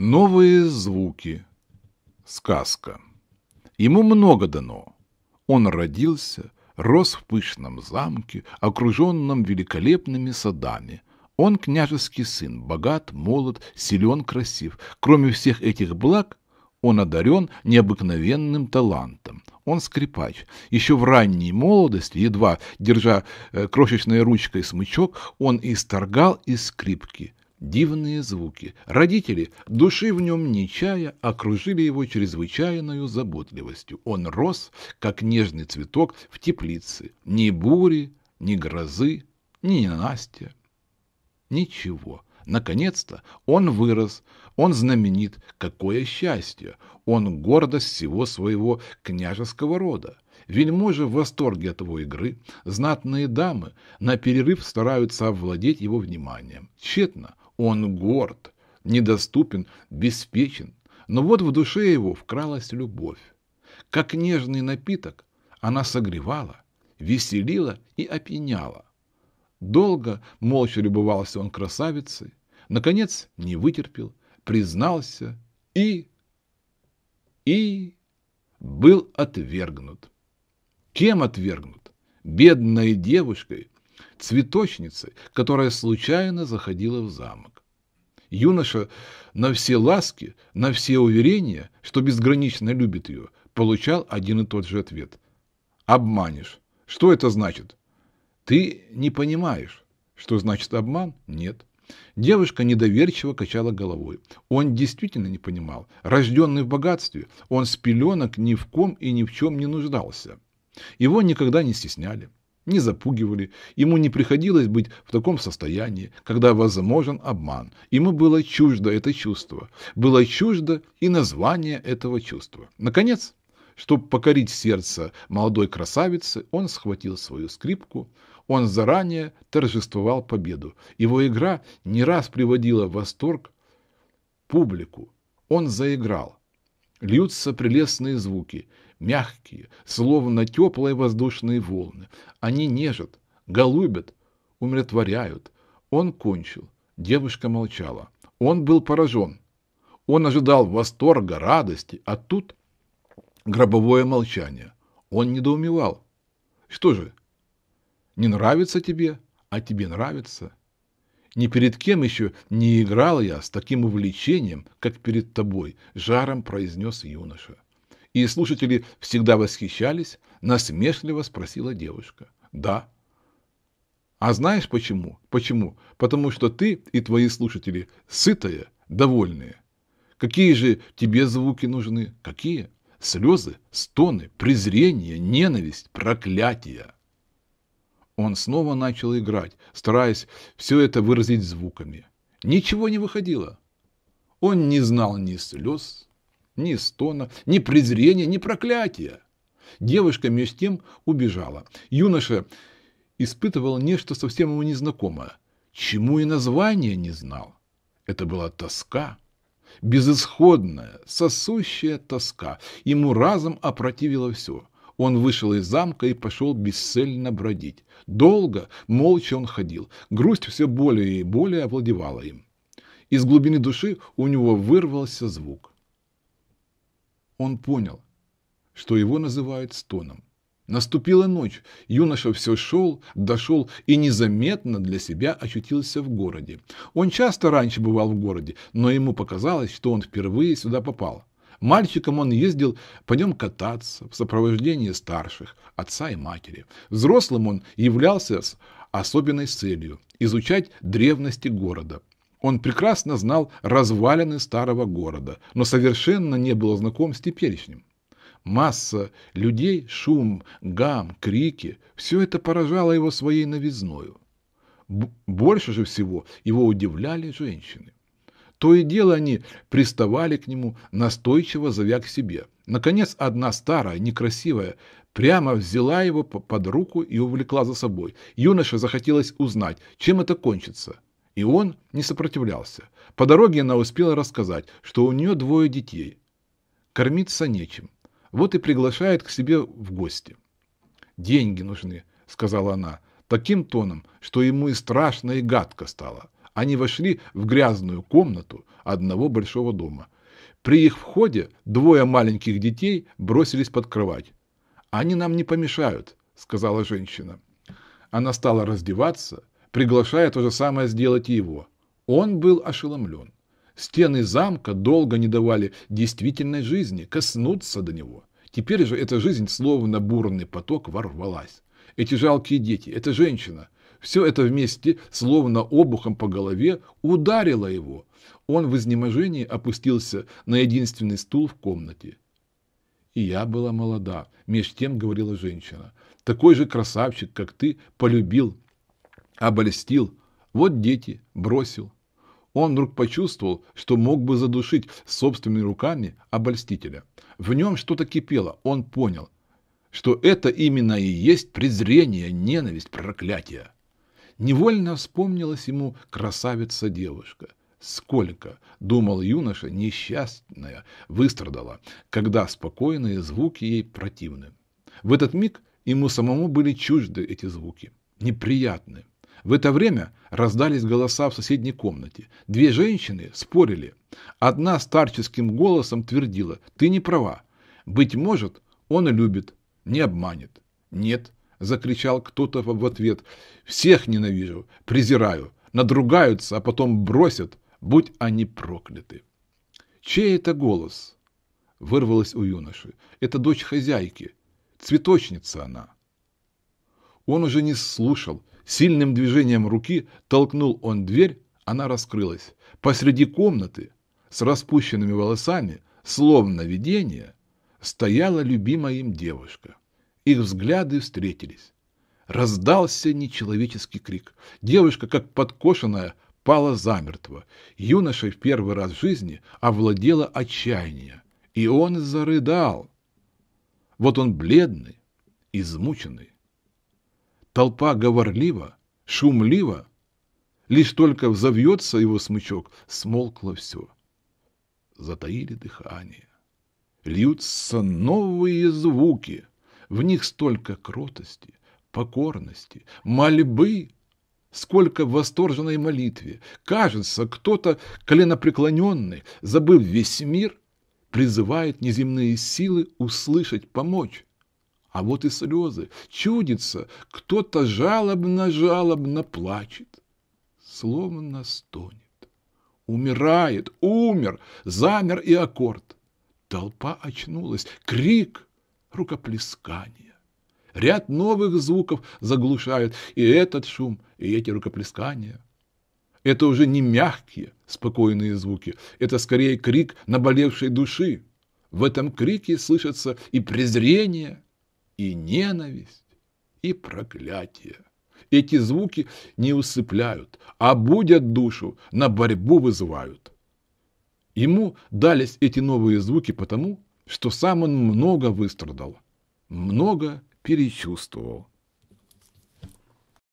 Новые звуки. Сказка. Ему много дано. Он родился, рос в пышном замке, окруженном великолепными садами. Он княжеский сын, богат, молод, силен, красив. Кроме всех этих благ, он одарен необыкновенным талантом. Он скрипач. Еще в ранней молодости, едва держа э, крошечной ручкой смычок, он исторгал из скрипки – дивные звуки. Родители, души в нем не чая, окружили а его чрезвычайною заботливостью. Он рос, как нежный цветок в теплице. Ни бури, ни грозы, ни Настя. Ничего. Наконец-то он вырос, он знаменит, какое счастье, он гордость всего своего княжеского рода. Вельможи в восторге от его игры, знатные дамы на перерыв стараются овладеть его вниманием. Тщетно, он горд, недоступен, беспечен, но вот в душе его вкралась любовь. Как нежный напиток она согревала, веселила и опьяняла. Долго молча любовался он красавицей, наконец не вытерпел, признался и... и... был отвергнут. Кем отвергнут? Бедной девушкой, цветочницы, которая случайно заходила в замок. Юноша на все ласки, на все уверения, что безгранично любит ее, получал один и тот же ответ. «Обманешь. Что это значит?» «Ты не понимаешь. Что значит обман? Нет». Девушка недоверчиво качала головой. Он действительно не понимал. Рожденный в богатстве, он с пеленок ни в ком и ни в чем не нуждался. Его никогда не стесняли не запугивали, ему не приходилось быть в таком состоянии, когда возможен обман. Ему было чуждо это чувство, было чуждо и название этого чувства. Наконец, чтобы покорить сердце молодой красавицы, он схватил свою скрипку, он заранее торжествовал победу. Его игра не раз приводила в восторг публику. Он заиграл. Льются прелестные звуки мягкие, словно теплые воздушные волны. Они нежат, голубят, умиротворяют. Он кончил. Девушка молчала. Он был поражен. Он ожидал восторга, радости, а тут гробовое молчание. Он недоумевал. Что же, не нравится тебе, а тебе нравится. Ни перед кем еще не играл я с таким увлечением, как перед тобой, жаром произнес юноша и слушатели всегда восхищались, насмешливо спросила девушка. Да. А знаешь почему? Почему? Потому что ты и твои слушатели сытые, довольные. Какие же тебе звуки нужны? Какие? Слезы, стоны, презрение, ненависть, проклятие. Он снова начал играть, стараясь все это выразить звуками. Ничего не выходило. Он не знал ни слез, ни стона, ни презрения, ни проклятия. Девушка между тем убежала. Юноша испытывал нечто совсем ему незнакомое, чему и название не знал. Это была тоска, безысходная, сосущая тоска. Ему разом опротивило все. Он вышел из замка и пошел бесцельно бродить. Долго, молча он ходил. Грусть все более и более овладевала им. Из глубины души у него вырвался звук он понял, что его называют стоном. Наступила ночь, юноша все шел, дошел и незаметно для себя очутился в городе. Он часто раньше бывал в городе, но ему показалось, что он впервые сюда попал. Мальчиком он ездил по нем кататься в сопровождении старших, отца и матери. Взрослым он являлся с особенной целью – изучать древности города – он прекрасно знал развалины старого города, но совершенно не был знаком с теперешним. Масса людей, шум, гам, крики – все это поражало его своей новизною. Больше же всего его удивляли женщины. То и дело они приставали к нему, настойчиво зовя к себе. Наконец, одна старая, некрасивая, прямо взяла его под руку и увлекла за собой. Юноше захотелось узнать, чем это кончится – и он не сопротивлялся. По дороге она успела рассказать, что у нее двое детей. Кормиться нечем. Вот и приглашает к себе в гости. «Деньги нужны», — сказала она, таким тоном, что ему и страшно, и гадко стало. Они вошли в грязную комнату одного большого дома. При их входе двое маленьких детей бросились под кровать. «Они нам не помешают», — сказала женщина. Она стала раздеваться, — приглашая то же самое сделать и его. Он был ошеломлен. Стены замка долго не давали действительной жизни коснуться до него. Теперь же эта жизнь, словно бурный поток, ворвалась. Эти жалкие дети, эта женщина, все это вместе, словно обухом по голове, ударило его. Он в изнеможении опустился на единственный стул в комнате. «И я была молода», — меж тем говорила женщина. «Такой же красавчик, как ты, полюбил Обольстил. Вот дети. Бросил. Он вдруг почувствовал, что мог бы задушить собственными руками обольстителя. В нем что-то кипело. Он понял, что это именно и есть презрение, ненависть, проклятие. Невольно вспомнилась ему красавица-девушка. Сколько, думал юноша, несчастная выстрадала, когда спокойные звуки ей противны. В этот миг ему самому были чужды эти звуки, неприятные. В это время раздались голоса в соседней комнате. Две женщины спорили. Одна старческим голосом твердила «Ты не права. Быть может, он любит, не обманет». «Нет», – закричал кто-то в ответ. «Всех ненавижу, презираю, надругаются, а потом бросят. Будь они прокляты». «Чей это голос?» – вырвалось у юноши. «Это дочь хозяйки. Цветочница она». Он уже не слушал. Сильным движением руки толкнул он дверь, она раскрылась. Посреди комнаты, с распущенными волосами, словно видение, стояла любимая им девушка. Их взгляды встретились. Раздался нечеловеческий крик. Девушка, как подкошенная, пала замертво. Юношей в первый раз в жизни овладела отчаяние, и он зарыдал. Вот он бледный, измученный, Толпа говорлива, шумлива. Лишь только взовьется его смычок, смолкло все. Затаили дыхание. Льются новые звуки. В них столько кротости, покорности, мольбы, сколько в восторженной молитве. Кажется, кто-то коленопреклоненный, забыв весь мир, призывает неземные силы услышать, помочь. А вот и слезы. Чудится, кто-то жалобно-жалобно плачет. словно стонет. Умирает, умер, замер и аккорд. Толпа очнулась. Крик, рукоплескание. Ряд новых звуков заглушают и этот шум, и эти рукоплескания. Это уже не мягкие, спокойные звуки. Это скорее крик наболевшей души. В этом крике слышится и презрение, и ненависть, и проклятие. Эти звуки не усыпляют, а будят душу, на борьбу вызывают. Ему дались эти новые звуки потому, что сам он много выстрадал, много перечувствовал.